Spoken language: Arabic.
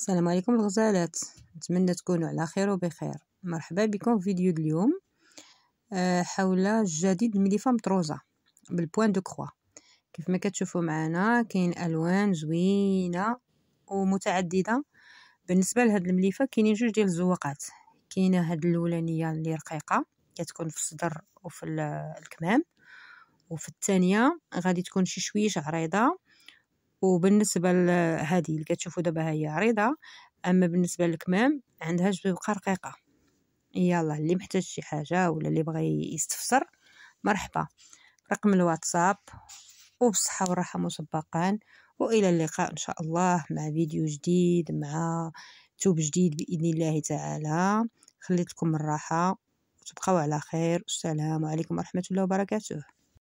السلام عليكم الغزالات نتمنى تكونوا على خير وبخير مرحبا بكم في فيديو اليوم آه، حول الجديد من لي فام تروزا بالبوان دو كخوا كيف ما كتشوفوا معنا كاين الوان زوينه ومتعدده بالنسبه لهاد المليفه كاينين جوج ديال الزواقات كاينه هاد الاولانيه اللي رقيقه كتكون في الصدر وفي الكمام وفي الثانيه غادي تكون شي شويه عريضه وبالنسبه لهذه اللي كتشوفوا دابا هي عريضه اما بالنسبه للكمام عندها جبيبقه رقيقه يلا اللي محتاج شي حاجه ولا اللي بغى يستفسر مرحبا رقم الواتساب وبالصحه والراحه مسبقا والى اللقاء ان شاء الله مع فيديو جديد مع توب جديد باذن الله تعالى خليتكم الراحه وتبقاو على خير والسلام عليكم ورحمه الله وبركاته